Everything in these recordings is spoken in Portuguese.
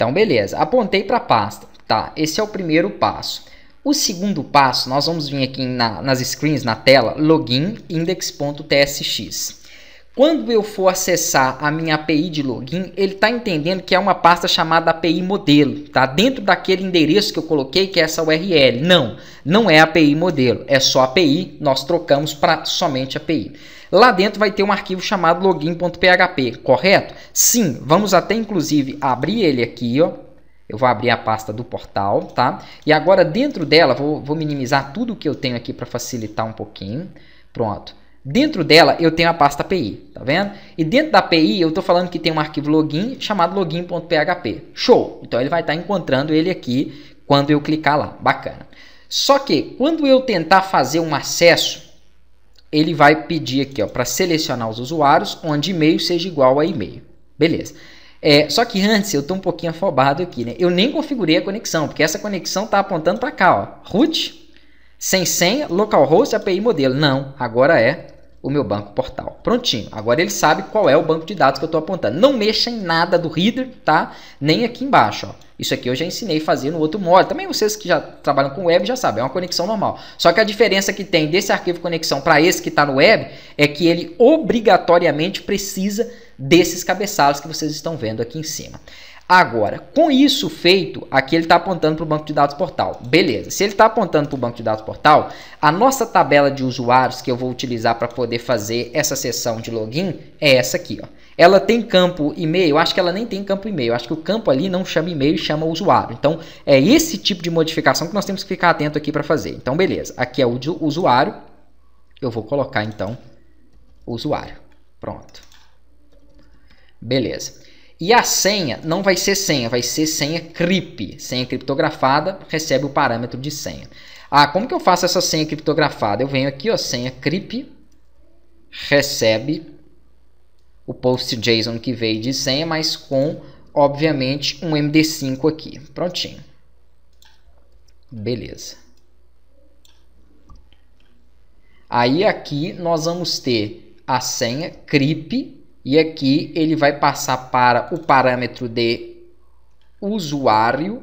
Então, beleza. Apontei para a pasta. Tá, esse é o primeiro passo. O segundo passo, nós vamos vir aqui na, nas screens, na tela, login index.tsx. Quando eu for acessar a minha API de login, ele está entendendo que é uma pasta chamada API modelo, tá? Dentro daquele endereço que eu coloquei, que é essa URL. Não, não é API modelo, é só API, nós trocamos para somente API. Lá dentro vai ter um arquivo chamado login.php, correto? Sim, vamos até inclusive abrir ele aqui, ó. Eu vou abrir a pasta do portal, tá? E agora dentro dela, vou, vou minimizar tudo que eu tenho aqui para facilitar um pouquinho. Pronto. Dentro dela eu tenho a pasta API, tá vendo? E dentro da API eu estou falando que tem um arquivo login chamado login.php. Show! Então ele vai estar tá encontrando ele aqui quando eu clicar lá. Bacana. Só que quando eu tentar fazer um acesso, ele vai pedir aqui para selecionar os usuários onde e-mail seja igual a e-mail. Beleza. É, só que antes eu estou um pouquinho afobado aqui, né? Eu nem configurei a conexão, porque essa conexão está apontando para cá, ó. Root, sem senha, localhost, API modelo. Não, agora é o meu banco portal. Prontinho. Agora ele sabe qual é o banco de dados que eu estou apontando. Não mexa em nada do reader tá? Nem aqui embaixo, ó. Isso aqui eu já ensinei a fazer no outro modo. Também vocês que já trabalham com web já sabem, é uma conexão normal. Só que a diferença que tem desse arquivo de conexão para esse que está no web é que ele obrigatoriamente precisa desses cabeçalhos que vocês estão vendo aqui em cima. Agora, com isso feito, aqui ele está apontando para o banco de dados portal. Beleza, se ele está apontando para o banco de dados portal, a nossa tabela de usuários que eu vou utilizar para poder fazer essa sessão de login é essa aqui. Ó. Ela tem campo e-mail? Acho que ela nem tem campo e-mail. Acho que o campo ali não chama e-mail, chama usuário. Então, é esse tipo de modificação que nós temos que ficar atento aqui para fazer. Então, beleza. Aqui é o usuário. Eu vou colocar, então, usuário. Pronto. Beleza. E a senha não vai ser senha, vai ser senha CRIP, senha criptografada, recebe o parâmetro de senha. Ah, como que eu faço essa senha criptografada? Eu venho aqui, ó, senha CRIP, recebe o post JSON que veio de senha, mas com, obviamente, um MD5 aqui. Prontinho. Beleza. Aí aqui nós vamos ter a senha CRIP e aqui ele vai passar para o parâmetro de usuário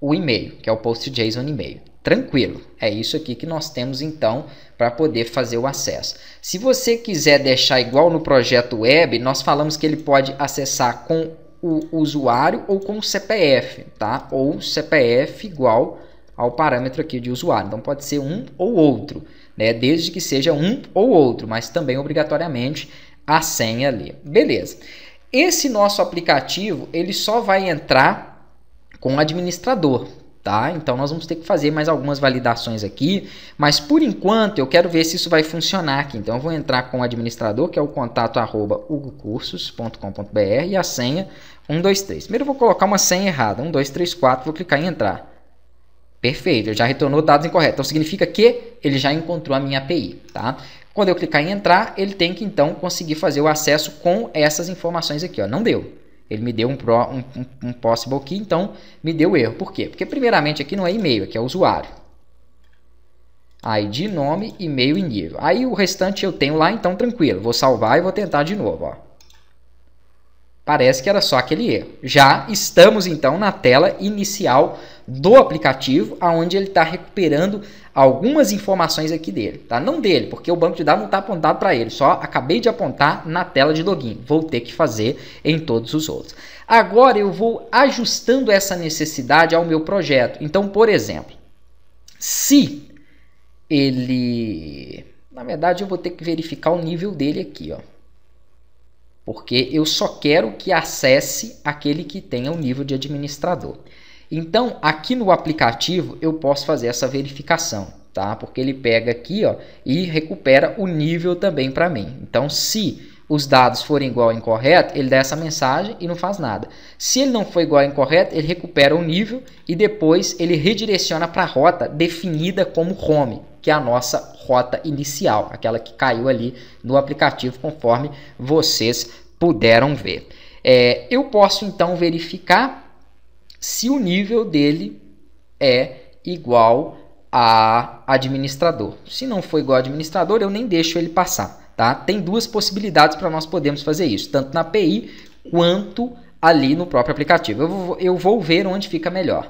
o e-mail, que é o PostJSON e-mail. Tranquilo, é isso aqui que nós temos então para poder fazer o acesso. Se você quiser deixar igual no projeto web, nós falamos que ele pode acessar com o usuário ou com o CPF, tá? Ou CPF igual ao parâmetro aqui de usuário. Então pode ser um ou outro, né? Desde que seja um ou outro, mas também obrigatoriamente a senha ali. Beleza. Esse nosso aplicativo, ele só vai entrar com o administrador, tá? Então nós vamos ter que fazer mais algumas validações aqui, mas por enquanto eu quero ver se isso vai funcionar aqui. Então eu vou entrar com o administrador, que é o contato arroba ugocursos.com.br e a senha 123. Primeiro eu vou colocar uma senha errada, 1234, vou clicar em entrar. Perfeito, já retornou dados incorretos. Então significa que ele já encontrou a minha API, tá? Quando eu clicar em entrar, ele tem que então conseguir fazer o acesso com essas informações aqui. Ó. Não deu. Ele me deu um, pro, um, um, um possible então me deu erro. Por quê? Porque primeiramente aqui não é e-mail, aqui é usuário. ID, nome, e-mail e nível. Aí o restante eu tenho lá, então tranquilo. Vou salvar e vou tentar de novo. Ó. Parece que era só aquele erro. Já estamos então na tela inicial do aplicativo, aonde ele está recuperando algumas informações aqui dele, tá? Não dele, porque o banco de dados não está apontado para ele, só acabei de apontar na tela de login. Vou ter que fazer em todos os outros. Agora eu vou ajustando essa necessidade ao meu projeto. Então, por exemplo, se ele, na verdade, eu vou ter que verificar o nível dele aqui, ó porque eu só quero que acesse aquele que tenha o um nível de administrador. Então, aqui no aplicativo eu posso fazer essa verificação, tá? Porque ele pega aqui, ó, e recupera o nível também para mim. Então, se os dados forem igual a incorreto, ele dá essa mensagem e não faz nada. Se ele não for igual a incorreto, ele recupera o nível e depois ele redireciona para a rota definida como home, que é a nossa rota inicial, aquela que caiu ali no aplicativo, conforme vocês puderam ver. É, eu posso então verificar se o nível dele é igual a administrador. Se não for igual a administrador, eu nem deixo ele passar. Tá? Tem duas possibilidades para nós podermos fazer isso, tanto na API quanto ali no próprio aplicativo. Eu vou, eu vou ver onde fica melhor.